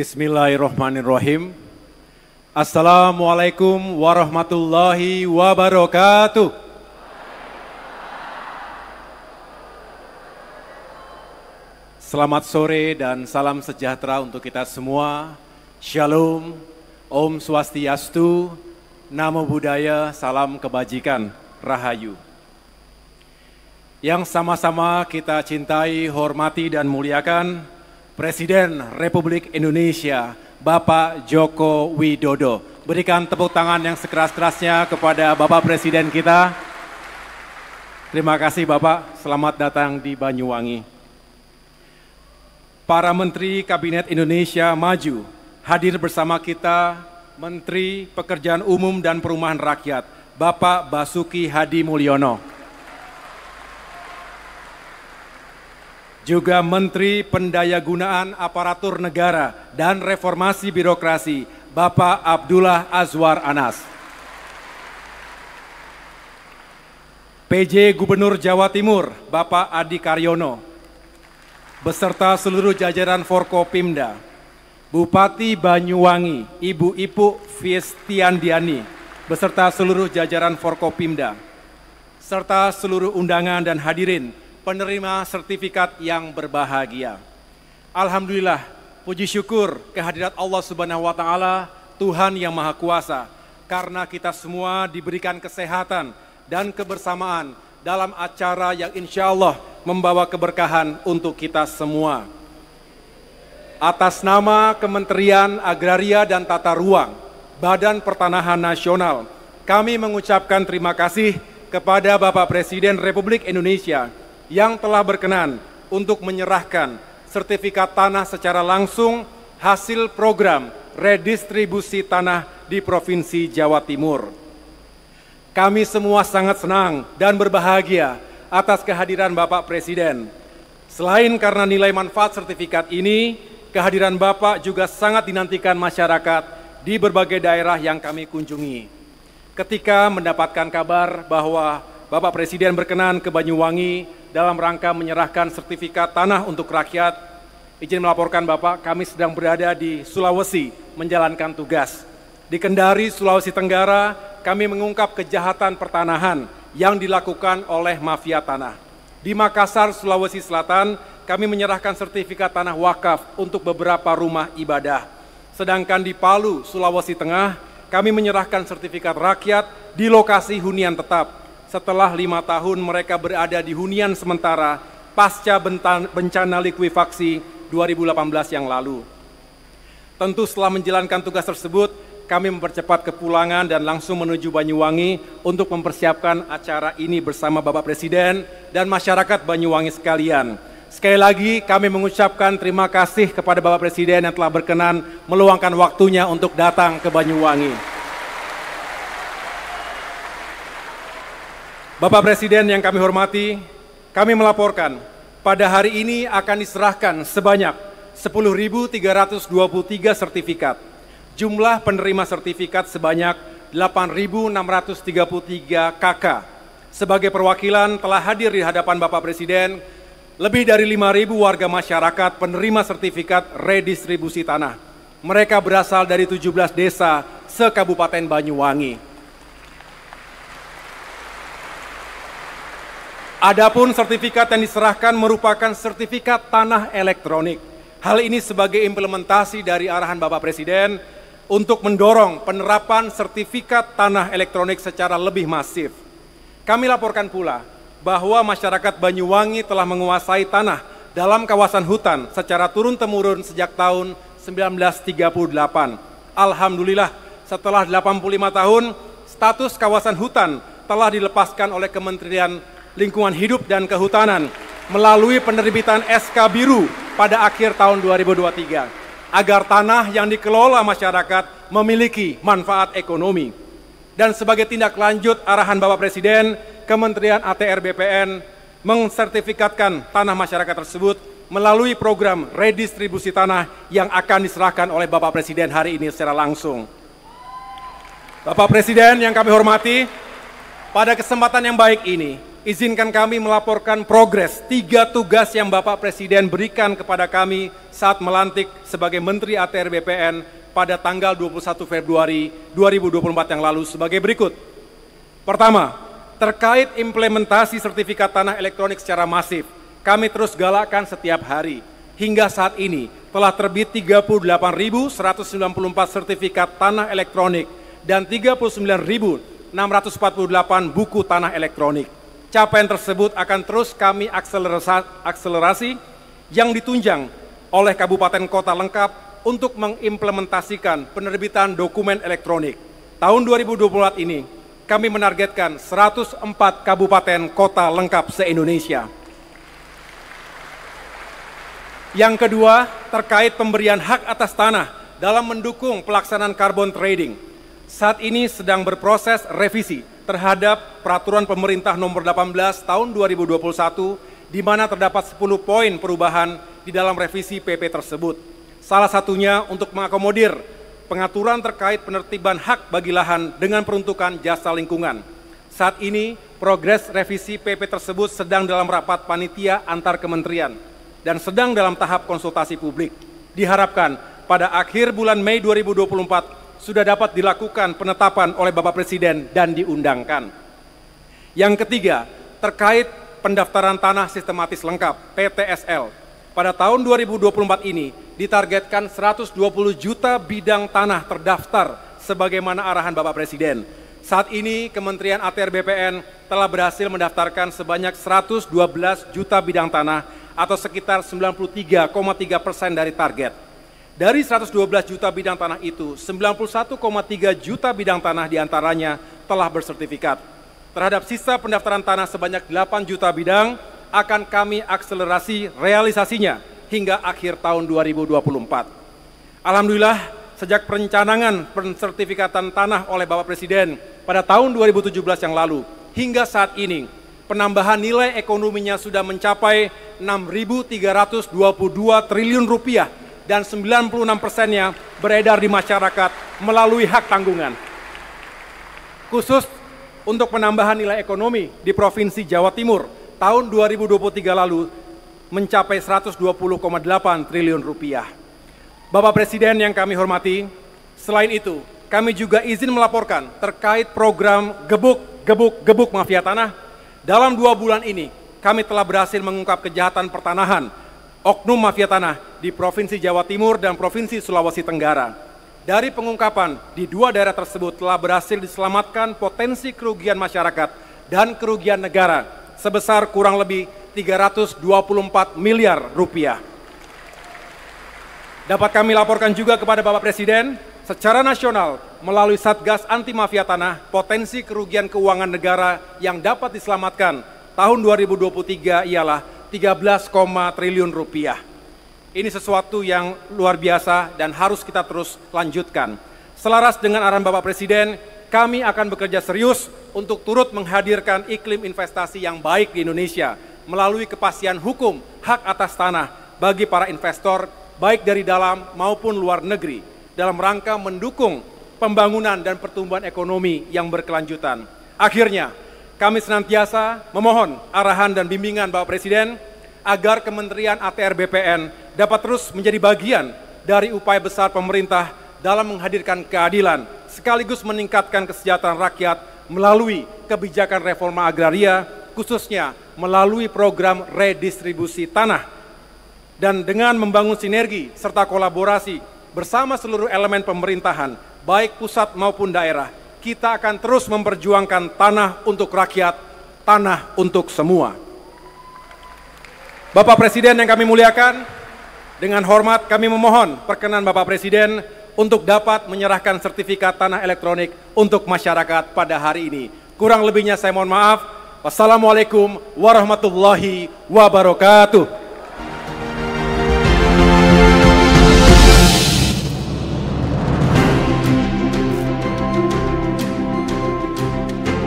Bismillahirrahmanirrahim. Assalamualaikum warahmatullahi wabarakatuh. Selamat sore dan salam sejahtera untuk kita semua. Shalom, Om Swastiastu, Namo Buddhaya, Salam Kebajikan, Rahayu. Yang sama-sama kita cintai, hormati, dan muliakan, Presiden Republik Indonesia, Bapak Joko Widodo. Berikan tepuk tangan yang sekeras-kerasnya kepada Bapak Presiden kita. Terima kasih Bapak, selamat datang di Banyuwangi. Para Menteri Kabinet Indonesia Maju hadir bersama kita Menteri Pekerjaan Umum dan Perumahan Rakyat, Bapak Basuki Hadi Mulyono. juga Menteri Pendayagunaan Aparatur Negara dan Reformasi Birokrasi, Bapak Abdullah Azwar Anas. PJ Gubernur Jawa Timur, Bapak Adi Karyono, beserta seluruh jajaran Forkopimda, Bupati Banyuwangi, Ibu Ipu Diani, beserta seluruh jajaran Forkopimda, serta seluruh undangan dan hadirin penerima sertifikat yang berbahagia. Alhamdulillah, puji syukur kehadirat Allah Subhanahu wa taala, Tuhan yang Maha Kuasa, karena kita semua diberikan kesehatan dan kebersamaan dalam acara yang insya Allah membawa keberkahan untuk kita semua. Atas nama Kementerian Agraria dan Tata Ruang, Badan Pertanahan Nasional, kami mengucapkan terima kasih kepada Bapak Presiden Republik Indonesia yang telah berkenan untuk menyerahkan sertifikat tanah secara langsung hasil program redistribusi tanah di Provinsi Jawa Timur. Kami semua sangat senang dan berbahagia atas kehadiran Bapak Presiden. Selain karena nilai manfaat sertifikat ini, kehadiran Bapak juga sangat dinantikan masyarakat di berbagai daerah yang kami kunjungi. Ketika mendapatkan kabar bahwa Bapak Presiden berkenan ke Banyuwangi dalam rangka menyerahkan sertifikat tanah untuk rakyat. Izin melaporkan Bapak, kami sedang berada di Sulawesi menjalankan tugas. Di Kendari, Sulawesi Tenggara, kami mengungkap kejahatan pertanahan yang dilakukan oleh mafia tanah. Di Makassar, Sulawesi Selatan, kami menyerahkan sertifikat tanah wakaf untuk beberapa rumah ibadah. Sedangkan di Palu, Sulawesi Tengah, kami menyerahkan sertifikat rakyat di lokasi hunian tetap setelah lima tahun mereka berada di hunian sementara pasca bencana likuifaksi 2018 yang lalu. Tentu setelah menjalankan tugas tersebut, kami mempercepat kepulangan dan langsung menuju Banyuwangi untuk mempersiapkan acara ini bersama Bapak Presiden dan masyarakat Banyuwangi sekalian. Sekali lagi kami mengucapkan terima kasih kepada Bapak Presiden yang telah berkenan meluangkan waktunya untuk datang ke Banyuwangi. Bapak Presiden yang kami hormati, kami melaporkan pada hari ini akan diserahkan sebanyak 10.323 sertifikat. Jumlah penerima sertifikat sebanyak 8.633 KK. Sebagai perwakilan telah hadir di hadapan Bapak Presiden lebih dari 5.000 warga masyarakat penerima sertifikat redistribusi tanah. Mereka berasal dari 17 desa se-Kabupaten Banyuwangi. Adapun sertifikat yang diserahkan merupakan sertifikat tanah elektronik. Hal ini sebagai implementasi dari arahan Bapak Presiden untuk mendorong penerapan sertifikat tanah elektronik secara lebih masif. Kami laporkan pula bahwa masyarakat Banyuwangi telah menguasai tanah dalam kawasan hutan secara turun-temurun sejak tahun 1938. Alhamdulillah, setelah 85 tahun, status kawasan hutan telah dilepaskan oleh Kementerian Lingkungan Hidup dan Kehutanan melalui penerbitan SK Biru pada akhir tahun 2023 agar tanah yang dikelola masyarakat memiliki manfaat ekonomi. Dan sebagai tindak lanjut arahan Bapak Presiden, Kementerian ATR BPN mengsertifikatkan tanah masyarakat tersebut melalui program redistribusi tanah yang akan diserahkan oleh Bapak Presiden hari ini secara langsung. Bapak Presiden yang kami hormati, pada kesempatan yang baik ini, izinkan kami melaporkan progres tiga tugas yang Bapak Presiden berikan kepada kami saat melantik sebagai Menteri ATR BPN pada tanggal 21 Februari 2024 yang lalu sebagai berikut. Pertama, terkait implementasi sertifikat tanah elektronik secara masif, kami terus galakkan setiap hari. Hingga saat ini telah terbit 38.194 sertifikat tanah elektronik dan 39.648 buku tanah elektronik. Capaian tersebut akan terus kami akselerasi, yang ditunjang oleh kabupaten kota lengkap untuk mengimplementasikan penerbitan dokumen elektronik. Tahun 2024 ini kami menargetkan 104 kabupaten kota lengkap se-Indonesia. Yang kedua, terkait pemberian hak atas tanah dalam mendukung pelaksanaan carbon trading. Saat ini sedang berproses revisi terhadap peraturan pemerintah nomor 18 tahun 2021 di mana terdapat 10 poin perubahan di dalam revisi PP tersebut. Salah satunya untuk mengakomodir pengaturan terkait penertiban hak bagi lahan dengan peruntukan jasa lingkungan. Saat ini, progres revisi PP tersebut sedang dalam rapat panitia antar kementerian dan sedang dalam tahap konsultasi publik. Diharapkan pada akhir bulan Mei 2024 sudah dapat dilakukan penetapan oleh Bapak Presiden dan diundangkan. Yang ketiga, terkait pendaftaran tanah sistematis lengkap PTSL. Pada tahun 2024 ini ditargetkan 120 juta bidang tanah terdaftar sebagaimana arahan Bapak Presiden. Saat ini Kementerian ATR BPN telah berhasil mendaftarkan sebanyak 112 juta bidang tanah atau sekitar 93,3 persen dari target. Dari 112 juta bidang tanah itu, 91,3 juta bidang tanah diantaranya telah bersertifikat. Terhadap sisa pendaftaran tanah sebanyak 8 juta bidang, akan kami akselerasi realisasinya hingga akhir tahun 2024. Alhamdulillah, sejak perencanaan pensertifikatan tanah oleh Bapak Presiden pada tahun 2017 yang lalu hingga saat ini, penambahan nilai ekonominya sudah mencapai 6.322 triliun rupiah dan 96 persennya beredar di masyarakat melalui hak tanggungan. Khusus untuk penambahan nilai ekonomi di Provinsi Jawa Timur tahun 2023 lalu mencapai 120,8 triliun rupiah. Bapak Presiden yang kami hormati, selain itu kami juga izin melaporkan terkait program gebuk, gebuk, gebuk mafia tanah. Dalam dua bulan ini, kami telah berhasil mengungkap kejahatan pertanahan oknum mafia tanah di Provinsi Jawa Timur dan Provinsi Sulawesi Tenggara. Dari pengungkapan, di dua daerah tersebut telah berhasil diselamatkan potensi kerugian masyarakat dan kerugian negara sebesar kurang lebih 324 miliar rupiah. Dapat kami laporkan juga kepada Bapak Presiden, secara nasional melalui Satgas Anti Mafia Tanah, potensi kerugian keuangan negara yang dapat diselamatkan tahun 2023 ialah 13, triliun rupiah. Ini sesuatu yang luar biasa dan harus kita terus lanjutkan. Selaras dengan arahan Bapak Presiden, kami akan bekerja serius untuk turut menghadirkan iklim investasi yang baik di Indonesia melalui kepastian hukum hak atas tanah bagi para investor baik dari dalam maupun luar negeri dalam rangka mendukung pembangunan dan pertumbuhan ekonomi yang berkelanjutan. Akhirnya, kami senantiasa memohon arahan dan bimbingan Bapak Presiden agar Kementerian ATR BPN dapat terus menjadi bagian dari upaya besar pemerintah dalam menghadirkan keadilan sekaligus meningkatkan kesejahteraan rakyat melalui kebijakan reforma agraria khususnya melalui program redistribusi tanah dan dengan membangun sinergi serta kolaborasi bersama seluruh elemen pemerintahan baik pusat maupun daerah kita akan terus memperjuangkan tanah untuk rakyat, tanah untuk semua. Bapak Presiden yang kami muliakan, dengan hormat kami memohon perkenan Bapak Presiden untuk dapat menyerahkan sertifikat tanah elektronik untuk masyarakat pada hari ini. Kurang lebihnya saya mohon maaf. Wassalamualaikum warahmatullahi wabarakatuh.